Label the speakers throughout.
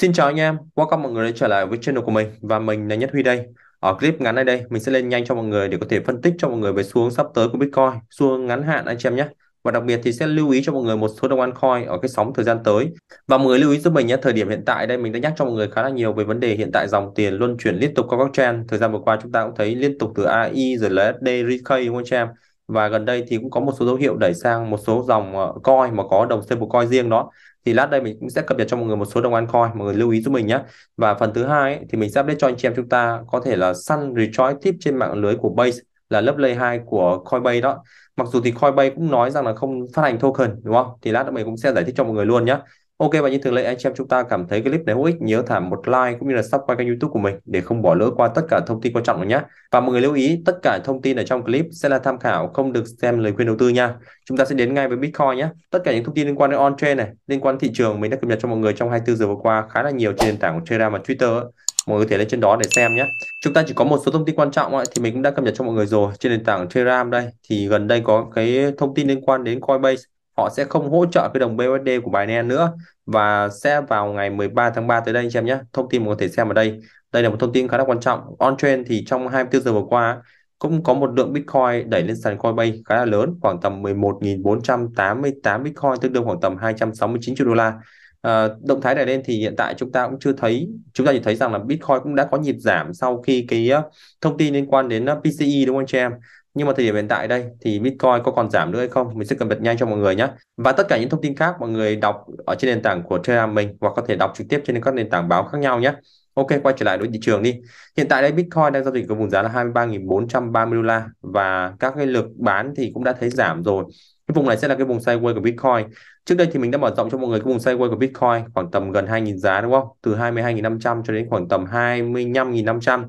Speaker 1: Xin chào anh em, welcome mọi người đã trở lại với channel của mình và mình là Nhất Huy đây. Ở clip ngắn này đây, mình sẽ lên nhanh cho mọi người để có thể phân tích cho mọi người về xu hướng sắp tới của Bitcoin, xu hướng ngắn hạn anh chị em nhé. Và đặc biệt thì sẽ lưu ý cho mọi người một số đồng coin ở cái sóng thời gian tới. Và mọi người lưu ý giúp mình nhé, thời điểm hiện tại đây mình đã nhắc cho mọi người khá là nhiều về vấn đề hiện tại dòng tiền luân chuyển liên tục qua các trend. Thời gian vừa qua chúng ta cũng thấy liên tục từ AI rồi là SD, RK đúng không anh em? và gần đây thì cũng có một số dấu hiệu đẩy sang một số dòng ờ, coin mà có đồng stable coin riêng đó thì lát đây mình cũng sẽ cập nhật cho mọi người một số đồng altcoin mọi người lưu ý giúp mình nhé và phần thứ hai ấy, thì mình sẽ update cho anh chị em chúng ta có thể là săn rejoin tiếp trên mạng lưới của base là lớp lay 2 của Coinbase đó mặc dù thì Coinbase cũng nói rằng là không phát hành token đúng không thì lát nữa mình cũng sẽ giải thích cho mọi người luôn nhé Ok và như thường lệ anh chị em chúng ta cảm thấy clip này hữu ích nhớ thả một like cũng như là subscribe kênh YouTube của mình để không bỏ lỡ qua tất cả thông tin quan trọng nhé. Và mọi người lưu ý tất cả thông tin ở trong clip sẽ là tham khảo không được xem lời khuyên đầu tư nha. Chúng ta sẽ đến ngay với Bitcoin nhé. Tất cả những thông tin liên quan đến on chain này, liên quan thị trường mình đã cập nhật cho mọi người trong 24 giờ vừa qua khá là nhiều trên nền tảng của Telegram và Twitter. mọi người có thể lên trên đó để xem nhé chúng ta chỉ có một số thông tin quan trọng ấy, thì mình cũng đã cập nhật cho mọi người rồi trên nền tảng Telegram đây thì gần đây có cái thông tin liên quan đến Coinbase họ sẽ không hỗ trợ cái đồng BUSD của Binance nữa và sẽ vào ngày 13 tháng 3 tới đây anh em nhé thông tin mình có thể xem ở đây đây là một thông tin khá là quan trọng on trend thì trong 24 giờ vừa qua cũng có một lượng Bitcoin đẩy lên sàn Coinbase khá là lớn khoảng tầm 11.488 Bitcoin tương đương khoảng tầm 269 triệu đô la À, động thái này lên thì hiện tại chúng ta cũng chưa thấy chúng ta chỉ thấy rằng là Bitcoin cũng đã có nhịp giảm sau khi cái uh, thông tin liên quan đến uh, ờ, PCI e, đúng không anh chị em nhưng mà thời điểm hiện tại đây thì Bitcoin có còn giảm nữa hay không mình sẽ cập nhật nhanh cho mọi người nhé và tất cả những thông tin khác mọi người đọc ở trên nền tảng của Telegram mình hoặc có thể đọc trực tiếp trên các nền tảng báo khác nhau nhé Ok quay trở lại đối thị trường đi hiện tại đây Bitcoin đang giao dịch ở vùng giá là 23.430 đô la và các cái lực bán thì cũng đã thấy giảm rồi cái vùng này sẽ là cái vùng sideways của Bitcoin trước đây thì mình đã mở rộng cho mọi người cái vùng sideways của Bitcoin khoảng tầm gần 2.000 giá đúng không từ 22.500 cho đến khoảng tầm 25.500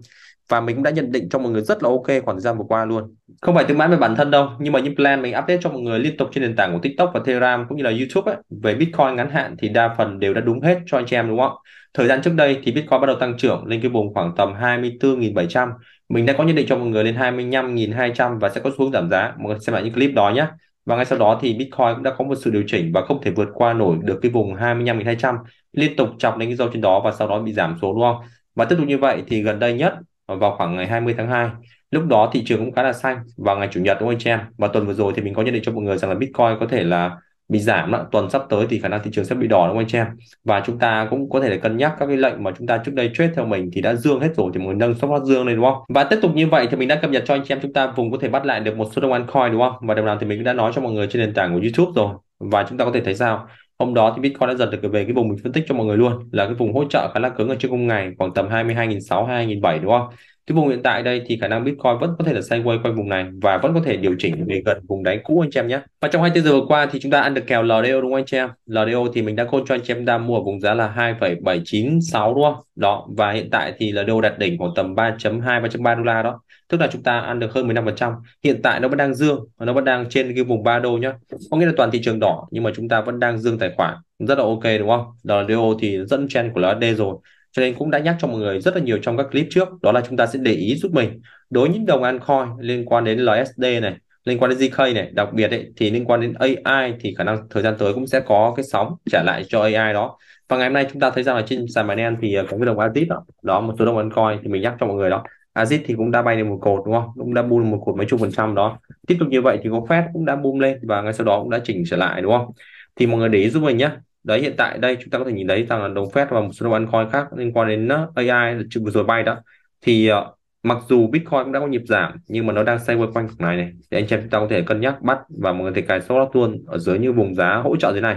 Speaker 1: và mình cũng đã nhận định cho mọi người rất là ok khoảng thời gian vừa qua luôn không phải tự mãn về bản thân đâu nhưng mà những plan mình update cho mọi người liên tục trên nền tảng của tiktok và telegram cũng như là youtube ấy, về bitcoin ngắn hạn thì đa phần đều đã đúng hết cho anh chị em đúng không thời gian trước đây thì bitcoin bắt đầu tăng trưởng lên cái vùng khoảng tầm 24.700 mình đã có nhận định cho mọi người lên 25.200 và sẽ có xu hướng giảm giá mọi người xem lại những clip đó nhé và ngay sau đó thì Bitcoin cũng đã có một sự điều chỉnh và không thể vượt qua nổi được cái vùng 25.200 liên tục chọc lên cái dấu trên đó và sau đó bị giảm xuống đúng không? Và tiếp tục như vậy thì gần đây nhất vào khoảng ngày 20 tháng 2 lúc đó thị trường cũng khá là xanh vào ngày chủ nhật đúng không anh chị em và tuần vừa rồi thì mình có nhận định cho mọi người rằng là bitcoin có thể là bị giảm đó. tuần sắp tới thì khả năng thị trường sẽ bị đỏ đúng không anh chị em và chúng ta cũng có thể là cân nhắc các cái lệnh mà chúng ta trước đây trade theo mình thì đã dương hết rồi thì mình nâng stop loss dương lên đúng không và tiếp tục như vậy thì mình đã cập nhật cho anh chị em chúng ta vùng có thể bắt lại được một số đồng altcoin đúng không và đồng nào thì mình đã nói cho mọi người trên nền tảng của youtube rồi và chúng ta có thể thấy sao hôm đó thì Bitcoin đã giật được về cái vùng mình phân tích cho mọi người luôn là cái vùng hỗ trợ khá là cứng ở trên khung ngày khoảng tầm 22.600 2007 đúng không cái vùng hiện tại đây thì khả năng Bitcoin vẫn có thể là sideways quanh vùng này và vẫn có thể điều chỉnh về gần vùng đáy cũ anh chị em nhé và trong 24 giờ vừa qua thì chúng ta ăn được kèo LDO đúng không anh chị em LDO thì mình đã call cho anh chị em đang mua ở vùng giá là 2,796 đúng không đó và hiện tại thì LDO đạt đỉnh khoảng tầm 3.2 3.3 đô la đó tức là chúng ta ăn được hơn 15% hiện tại nó vẫn đang dương và nó vẫn đang trên cái vùng 3 đô nhá có nghĩa là toàn thị trường đỏ nhưng mà chúng ta vẫn đang dương tài khoản rất là ok đúng không LDO thì dẫn trend của LD rồi cho nên cũng đã nhắc cho mọi người rất là nhiều trong các clip trước đó là chúng ta sẽ để ý giúp mình đối với những đồng an coin liên quan đến LSD này liên quan đến ZK này đặc biệt ấy, thì liên quan đến AI thì khả năng thời gian tới cũng sẽ có cái sóng trả lại cho AI đó và ngày hôm nay chúng ta thấy rằng là trên sàn Binance thì à, có cái đồng Azit đó đó một số đồng an coin thì mình nhắc cho mọi người đó Azit thì cũng đã bay lên một cột đúng không cũng đã bung một cột mấy chục phần trăm đó tiếp tục như vậy thì có Fed cũng đã bung lên và ngay sau đó cũng đã chỉnh trở lại đúng không thì mọi người để ý giúp mình nhé đấy hiện tại đây chúng ta có thể nhìn thấy rằng là đồng phép và một số đồng ăn coin khác liên quan đến ờ, AI vừa rồi bay đó thì uh, mặc dù Bitcoin cũng đã có nhịp giảm nhưng mà nó đang xoay quanh vùng này này thì anh chị em chúng ta có thể cân nhắc bắt và mọi người thể cài short luôn ở dưới như vùng giá hỗ trợ dưới này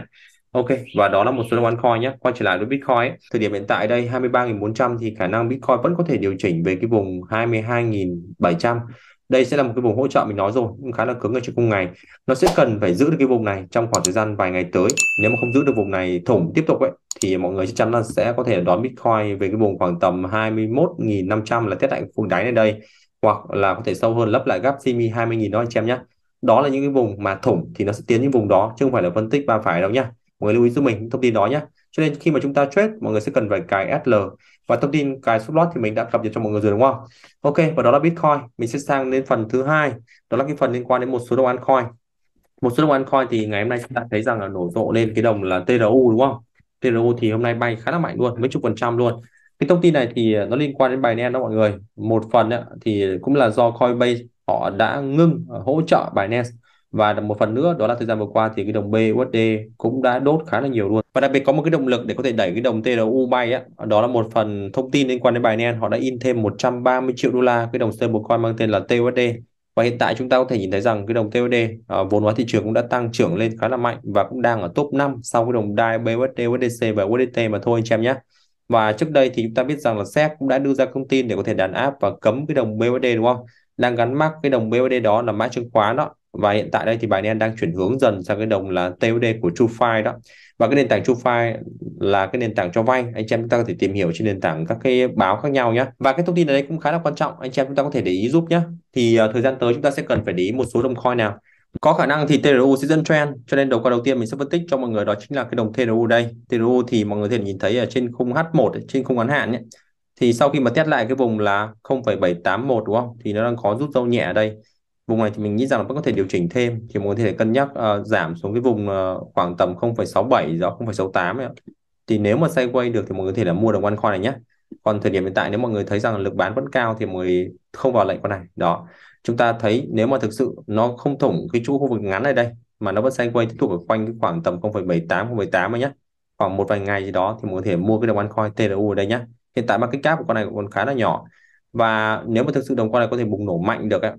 Speaker 1: Ok và đó là một số đồng ăn coin nhé quay trở lại với Bitcoin ấy. thời điểm hiện tại đây 23.400 thì khả năng Bitcoin vẫn có thể điều chỉnh về cái vùng 22.700 đây sẽ là một cái vùng hỗ trợ mình nói rồi cũng khá là cứng ở trên cung ngày nó sẽ cần phải giữ được cái vùng này trong khoảng thời gian vài ngày tới nếu mà không giữ được vùng này thủng tiếp tục ấy thì mọi người chắc chắn là sẽ có thể đón Bitcoin về cái vùng khoảng tầm 21.500 là test lại vùng đáy này đây hoặc là có thể sâu hơn lấp lại gấp simi 20.000 đó anh em nhé đó là những cái vùng mà thủng thì nó sẽ tiến những vùng đó chứ không phải là phân tích ba phải đâu nhá mọi người lưu ý giúp mình thông tin đó nhé cho nên khi mà chúng ta trade mọi người sẽ cần phải cài SL và thông tin cài cái slot thì mình đã cập nhật cho mọi người rồi đúng không ok và đó là Bitcoin mình sẽ sang đến phần thứ hai đó là cái phần liên quan đến một số đồng altcoin một số đồng altcoin thì ngày hôm nay chúng ta thấy rằng là nổ rộ lên cái đồng là TRU đúng không TRU thì hôm nay bay khá là mạnh luôn mấy chục phần trăm luôn cái thông tin này thì ờ, nó liên quan đến Binance đó mọi người một phần thì cũng là do Coinbase họ đã ngưng ờ, hỗ trợ Binance và một phần nữa đó là thời gian vừa qua thì cái đồng BUSD cũng đã đốt khá là nhiều luôn và đặc biệt có một cái động lực để có thể đẩy cái đồng TRU bay á đó là một phần thông tin liên quan đến Binance họ đã in thêm 130 triệu đô la cái đồng stablecoin mang tên là TUSD và hiện tại chúng ta có thể nhìn thấy rằng cái đồng TUSD à, ờ, vốn hóa thị trường cũng đã tăng trưởng lên khá là mạnh và cũng đang ở top 5 sau cái đồng DAI, BUSD, USDC và USDT mà thôi anh em nhé và trước đây thì chúng ta biết rằng là SEC cũng đã đưa ra thông tin để có thể đàn áp và cấm cái đồng BUSD đúng không đang gắn mắc cái đồng BUSD đó là mã chứng khoán đó và hiện tại đây thì bài đen đang chuyển hướng dần sang cái đồng là TUD của TrueFi đó và cái nền tảng TrueFi là cái nền tảng cho vay anh chị em chúng ta có thể tìm hiểu trên nền tảng các cái báo khác nhau nhé và cái thông tin này cũng khá là quan trọng anh chị em chúng ta có thể để ý giúp nhé thì uh, thời gian tới chúng ta sẽ cần phải để ý một số đồng coin nào có khả năng thì TRU sẽ dẫn trend cho nên đầu qua đầu tiên mình sẽ phân tích cho mọi người đó chính là cái đồng TRU đây TRU thì mọi người có thể nhìn thấy ở trên khung H1 trên khung ngắn hạn nhé thì sau khi mà test lại cái vùng là 0,781 đúng không thì nó đang có rút dâu nhẹ ở đây vùng này thì mình nghĩ rằng là vẫn có thể điều chỉnh thêm thì mình có thể cân nhắc uh, giảm xuống cái vùng uh, khoảng tầm 0,67 giờ 0,68 ấy. thì nếu mà xoay quay được thì mọi người có thể là mua được one coin này nhé còn thời điểm hiện tại nếu mọi người thấy rằng lực bán vẫn cao thì mọi người không vào lệnh con này đó chúng ta thấy nếu mà thực sự nó không thủng cái chỗ khu vực ngắn này đây mà nó vẫn xoay quay tiếp tục ở quanh cái khoảng tầm 0,78 0,8 ấy nhé khoảng một vài ngày gì đó thì mọi người có thể mua cái đồng one coin TRU ở đây nhé hiện tại market cap của con này còn khá là nhỏ và nếu mà thực sự đồng coin này có thể bùng nổ mạnh được ấy,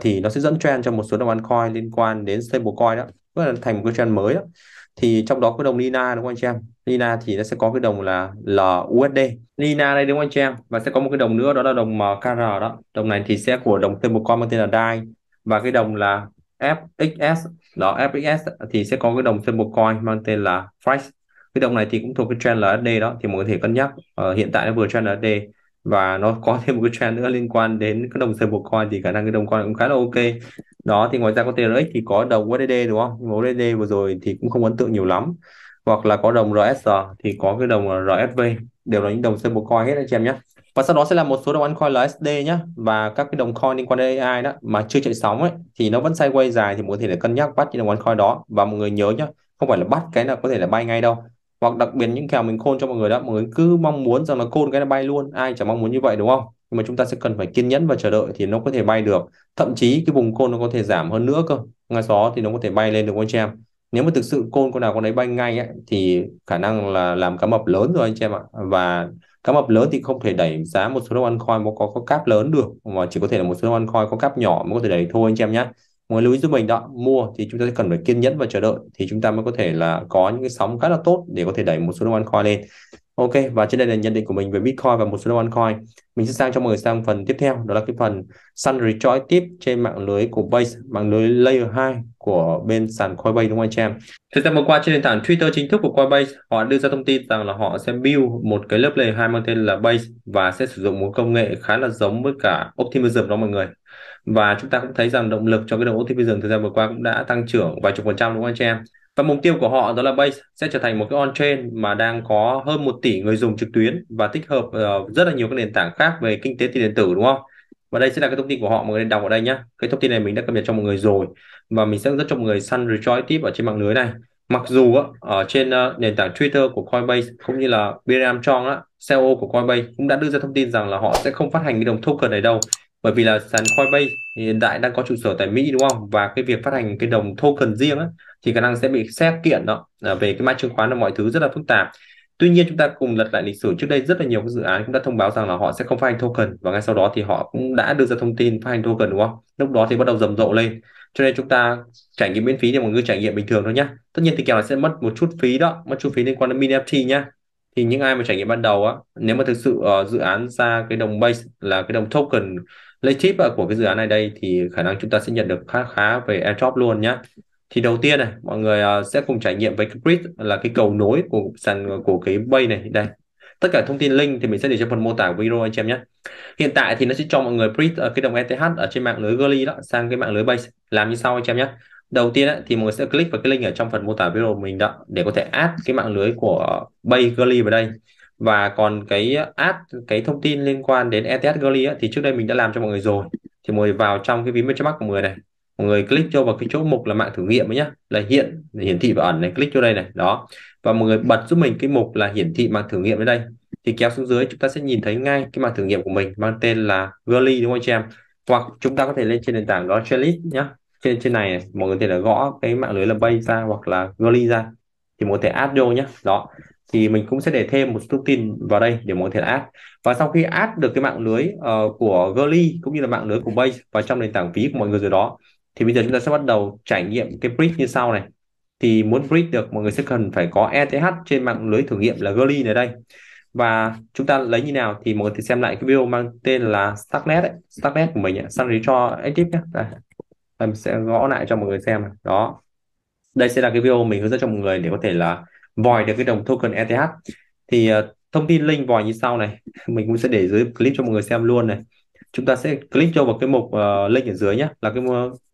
Speaker 1: thì nó sẽ dẫn trend cho một số đồng ăn coin liên quan đến stablecoin đó tức là thành một cái trend mới đó thì trong đó có đồng Lina đúng không anh chị em Lina thì nó sẽ có cái đồng là LUSD Lina đây đúng không anh chị em và sẽ có một cái đồng nữa đó là đồng MKR đó đồng này thì sẽ của đồng stablecoin mang tên là DAI và cái đồng là FXS đó FXS thì sẽ có cái đồng stablecoin mang tên là Price cái đồng này thì cũng thuộc cái trend LSD đó thì mọi người có thể cân nhắc ờ, hiện tại nó vừa trend LSD và nó có thêm một cái trend nữa liên quan đến cái đồng server coin thì khả năng cái đồng coin cũng khá là ok đó thì ngoài ra có TRX thì có đồng USDT đúng không nhưng USDT vừa rồi thì cũng không ấn tượng nhiều lắm hoặc là có đồng RSR thì có cái đồng RSV đều là những đồng server coin hết anh chị em nhé và sau đó sẽ là một số đồng ăn coin LSD nhé và các cái đồng coin liên quan đến AI đó mà chưa chạy sóng ấy thì nó vẫn sideways dài thì mọi người có thể là cân nhắc bắt những đồng ăn coin đó và mọi người nhớ nhé không phải là bắt cái nào có thể là bay ngay đâu hoặc đặc biệt những kèo mình khôn cho mọi người đó mọi người cứ mong muốn rằng là côn cái nó bay luôn ai chẳng mong muốn như vậy đúng không nhưng mà chúng ta sẽ cần phải kiên nhẫn và chờ đợi thì nó có thể bay được thậm chí cái vùng côn nó có thể giảm hơn nữa cơ ngay sau đó thì nó có thể bay lên được anh em nếu mà thực sự côn con nào con đấy bay ngay ấy, thì khả năng là làm cá mập lớn rồi anh chị em ạ và cá mập lớn thì không thể đẩy giá một số đồ ăn khoi mà có có cáp lớn được mà chỉ có thể là một số đồ ăn khoi có cáp nhỏ mới có thể đẩy thôi anh chị em nhé nguồn lưu ý giúp mình đó mua thì chúng ta sẽ cần phải kiên nhẫn và chờ đợi thì chúng ta mới có thể là có những cái sóng khá là tốt để có thể đẩy một số đồng altcoin lên ok và trên đây là nhận định của mình về bitcoin và một số đồng altcoin mình sẽ sang cho mọi người sang phần tiếp theo đó là cái phần sun rejoin tiếp trên mạng lưới của base mạng lưới layer 2 của bên sàn Coinbase đúng không anh em? Thời gian vừa qua trên nền tảng Twitter chính thức của Coinbase, họ đưa ra thông tin rằng là họ sẽ build một cái lớp layer 2 mang tên là Base và sẽ sử dụng một công nghệ khá là giống với cả Optimism đó mọi người và chúng ta cũng thấy rằng động lực cho cái đồng OTP dường thời gian vừa qua cũng đã tăng trưởng vài chục phần trăm đúng không anh chị em và mục tiêu của họ đó là Base sẽ trở thành một cái on-chain mà đang có hơn 1 tỷ người dùng trực tuyến và tích hợp ờ, rất là nhiều các nền tảng khác về kinh tế tiền điện tử đúng không? Và đây sẽ là cái thông tin của họ mọi người đọc ở đây nhé. Cái thông tin này mình đã cập nhật cho mọi người rồi và mình sẽ dẫn cho mọi người săn rejoin tip ở trên mạng lưới này. Mặc dù uh, ở trên ờ, nền tảng Twitter của Coinbase cũng như là Biram Chong, á CEO của Coinbase cũng đã đưa ra thông tin rằng là họ sẽ không phát hành cái đồng token này đâu bởi vì là sàn Coinbase hiện đại đang có trụ sở tại Mỹ đúng không và cái việc phát hành cái đồng token riêng á, thì khả năng sẽ bị xét kiện đó à, về cái mã chứng khoán là mọi thứ rất là phức tạp tuy nhiên chúng ta cùng lật lại lịch sử trước đây rất là nhiều các dự án cũng đã thông báo rằng là họ sẽ không phát hành token và ngay sau đó thì họ cũng đã đưa ra thông tin phát hành token đúng không lúc đó thì bắt đầu rầm rộ lên cho nên chúng ta trải nghiệm miễn phí thì mọi người trải nghiệm bình thường thôi nhá tất nhiên thì kèo là sẽ mất một chút phí đó mất chút phí liên quan đến mini FT nhá thì những ai mà trải nghiệm ban đầu á nếu mà thực sự uh, dự án ra cái đồng base là cái đồng token lấy tip của cái dự án này đây thì khả năng chúng ta sẽ nhận được khá khá về airdrop luôn nhá thì đầu tiên này mọi người uh, sẽ cùng trải nghiệm với cái grid là cái cầu nối của sàn ờ, của cái base này đây tất cả thông tin link thì mình sẽ để trong phần mô tả của video anh em nhé hiện tại thì nó sẽ cho mọi người bridge cái đồng ETH ở trên mạng lưới Gully đó sang cái mạng lưới base làm như sau anh em nhé đầu tiên á, thì mọi người sẽ click vào cái link ở trong phần mô tả video của mình đó để có thể add cái mạng lưới của Bay Bakerly vào đây và còn cái ờ, add cái thông tin liên quan đến ETS Gully thì trước đây mình đã làm cho mọi người rồi thì mọi người vào trong cái ví benchmark của mọi người này mọi người click cho vào cái chỗ mục là mạng thử nghiệm nhé là hiện hiển thị và ẩn này click vô đây này đó và mọi người bật giúp mình cái mục là hiển thị mạng thử nghiệm ở đây thì kéo xuống dưới chúng ta sẽ nhìn thấy ngay cái mạng thử nghiệm của mình mang tên là Gully đúng không anh em hoặc chúng ta có thể lên trên nền tảng đó checklist nhé trên trên này này, mọi người có thể là gõ cái mạng lưới là bay ra hoặc là goli ra thì mọi người có thể add vô nhé đó thì mình cũng sẽ để thêm một thông tin vào đây để mọi người có thể add và sau khi add được cái mạng lưới uh, của goli cũng như là mạng lưới của base vào trong nền tảng ví e của mọi người rồi đó thì bây giờ chúng ta sẽ bắt đầu trải nghiệm cái bridge như sau này thì muốn bridge được mọi người sẽ cần phải có ETH trên mạng lưới thử nghiệm là goli này đây và chúng ta lấy như nào thì mọi người thì xem lại cái video mang tên là Starknet ấy, Starknet của mình ấy, sang cho anh tiếp nhé em sẽ gõ lại cho mọi người xem đó đây sẽ là cái video mình hướng dẫn cho mọi người để có thể là vòi được cái đồng token ETH thì ờ, thông tin link vòi như sau này mình cũng sẽ để dưới clip cho mọi người xem luôn này chúng ta sẽ click cho vào cái mục uh, link ở dưới nhé là cái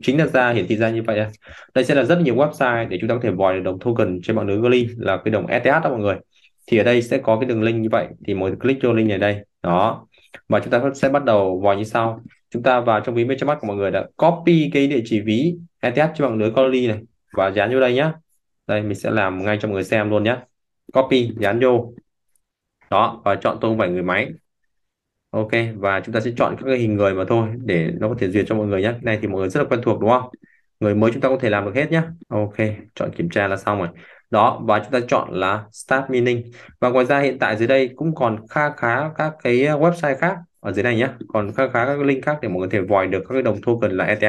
Speaker 1: chính là ra hiển thị ra như vậy đây sẽ là rất nhiều website để chúng ta có thể vòi được đồng token trên mạng lưới Goli là cái đồng ETH đó mọi người thì ở đây sẽ có cái đường link như vậy thì mọi người click cho link này đây đó và chúng ta sẽ bắt đầu vòi như sau chúng ta vào trong ví MetaMask của mọi người đã copy cái địa chỉ ví ETH cho bằng lưới Colony này và dán vô đây nhá đây mình sẽ làm ngay cho mọi người xem luôn nhá copy dán vô đó và chọn tô vảnh người máy ok và chúng ta sẽ chọn các cái hình người mà thôi để nó có thể duyệt cho mọi người nhé này thì mọi người rất là quen thuộc đúng không người mới chúng ta có thể làm được hết nhá ok chọn kiểm tra là xong rồi đó và chúng ta chọn là start mining và ngoài ra hiện tại dưới đây cũng còn kha khá các cái website khác ở dưới này nhé còn khá các các link khác để mọi người có thể vòi được các cái đồng token là ETH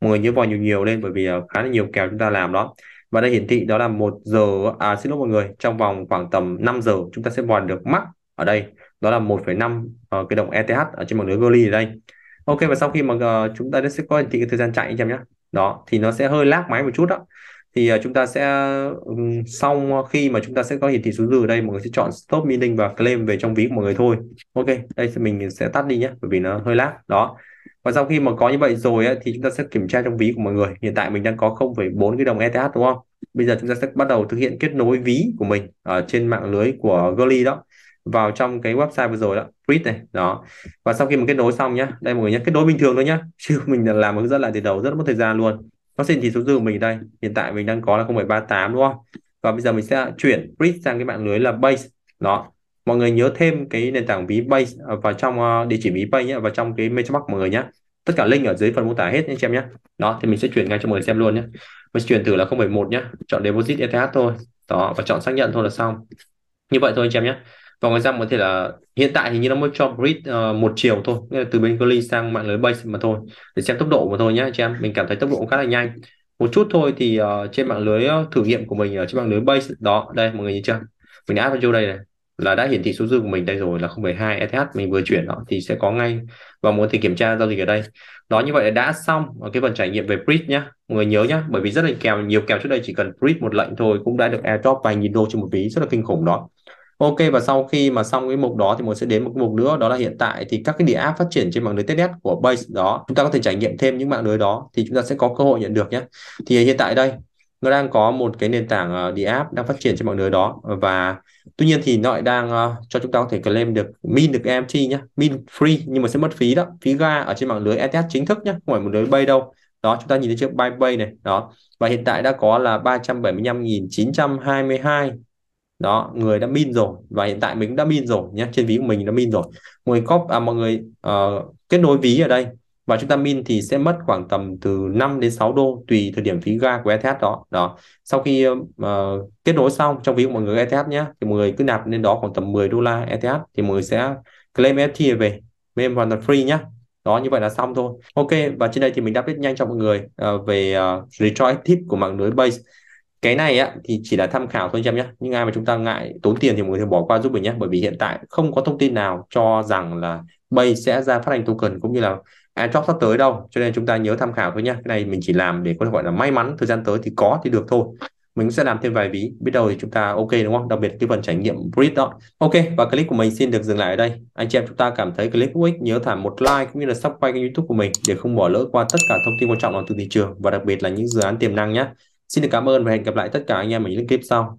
Speaker 1: mọi người nhớ vòi nhiều nhiều lên bởi vì ờ, khá là nhiều kèo chúng ta làm đó và đây hiển thị đó là một giờ à xin lỗi mọi người trong vòng khoảng tầm 5 giờ chúng ta sẽ vòi được mắc ở đây đó là 1,5 uh, ờ, cái đồng ETH ở trên mạng lưới Goli ở đây ok và sau khi mà uh, chúng ta sẽ có hiển thị cái thời gian chạy anh em nhé đó thì nó sẽ hơi lag máy một chút đó thì ờ, chúng ta sẽ sau khi mà chúng ta sẽ có hiển thị số dư ở đây mọi người sẽ chọn stop mining và claim về trong ví của mọi người thôi ok đây mình sẽ tắt đi nhé bởi vì nó hơi lag đó và sau khi mà có như vậy rồi ấy, thì chúng ta sẽ kiểm tra trong ví của mọi người hiện tại mình đang có 0,4 cái đồng ETH đúng không bây giờ chúng ta sẽ bắt đầu thực hiện kết nối ví của mình ở ờ, trên mạng lưới của Gully đó vào trong cái website vừa rồi đó Brit này đó và sau khi mà kết nối xong nhá đây mọi người nhé kết nối bình thường thôi nhá chứ mình làm hướng dẫn lại từ đầu rất mất thời gian luôn nó xin thì số dư của mình đây hiện tại mình đang có là 0,38 đúng không và bây giờ mình sẽ chuyển bridge sang cái mạng lưới là base đó mọi người nhớ thêm cái nền tảng ví base à, vào trong à, địa chỉ ví base nhé và trong cái mailbox mọi người nhé tất cả link ở dưới phần mô tả hết anh em nhé đó thì mình sẽ chuyển ngay cho mọi người xem luôn nhé mình chuyển thử là 0.1 nhé chọn deposit ETH thôi đó và chọn xác nhận thôi là xong như vậy thôi anh em nhé và ngoài ra có thể là hiện tại thì như nó mới cho grid uh, một chiều thôi nghĩa là từ bên Gurley sang mạng lưới base mà thôi để xem tốc độ mà thôi nhé chị em mình cảm thấy tốc độ cũng khá là nhanh một chút thôi thì uh, trên mạng lưới ờ, thử nghiệm của mình ở trên mạng lưới base đó đây mọi người nhìn chưa mình đã vào chỗ đây này là đã hiển thị số dư của mình đây rồi là 0.2 ETH mình vừa chuyển đó thì sẽ có ngay và muốn thì kiểm tra giao dịch ở đây đó như vậy là đã xong ở cái phần trải nghiệm về Bridge nhá mọi người nhớ nhá bởi vì rất là kèo nhiều kèo trước đây chỉ cần Bridge một lệnh thôi cũng đã được airdrop vài nghìn đô cho một ví rất là kinh khủng đó Ok và sau khi mà xong cái mục đó thì mình sẽ đến một cái mục nữa đó là hiện tại thì các cái địa app phát triển trên mạng lưới testnet của Base đó chúng ta có thể trải nghiệm thêm những mạng lưới đó thì chúng ta sẽ có cơ hội nhận được nhé. Thì hiện tại đây nó đang có một cái nền tảng uh, địa app đang phát triển trên mạng lưới đó và tuy nhiên thì nó lại đang uh, cho chúng ta có thể claim được min được EMT nhé, min free nhưng mà sẽ mất phí đó, phí ga ở trên mạng lưới ETH chính thức nhé, không phải một lưới Base đâu đó chúng ta nhìn thấy chiếc chữ BytePay này đó và hiện tại đã có là 375.922 đó người đã min rồi và hiện tại mình đã min rồi nhé trên ví của mình đã min rồi mọi người copy à, mọi người uh, kết nối ví ở đây và chúng ta min thì sẽ mất khoảng tầm từ 5 đến 6 đô tùy thời điểm phí ga của ETH đó đó sau khi uh, kết nối xong trong ví của mọi người ETH nhé thì mọi người cứ nạp lên đó khoảng tầm 10 đô la ETH thì mọi người sẽ claim eth về mem hoàn toàn free nhé đó như vậy là xong thôi ok và trên đây thì mình đã biết nhanh cho mọi người uh, về uh, retroactive của mạng lưới base cái này á thì chỉ là tham khảo thôi anh em nhé nhưng ai mà chúng ta ngại tốn tiền thì mọi người bỏ qua giúp mình nhé bởi vì hiện tại không có thông tin nào cho rằng là Bay sẽ ra phát hành token cũng như là airdrop sắp tới đâu cho nên chúng ta nhớ tham khảo thôi nhé cái này mình chỉ làm để có thể gọi là may mắn thời gian tới thì có thì được thôi mình sẽ làm thêm vài ví biết đâu thì chúng ta ok đúng không đặc biệt cái phần trải nghiệm bridge đó ok và clip của mình xin được dừng lại ở đây anh chị em chúng ta cảm thấy clip hữu ích nhớ thả một like cũng như là subscribe kênh youtube của mình để không bỏ lỡ qua tất cả thông tin quan trọng từ thị trường và đặc biệt là những dự án tiềm năng nhé Xin được cảm ơn và hẹn gặp lại tất cả anh em ở những clip sau.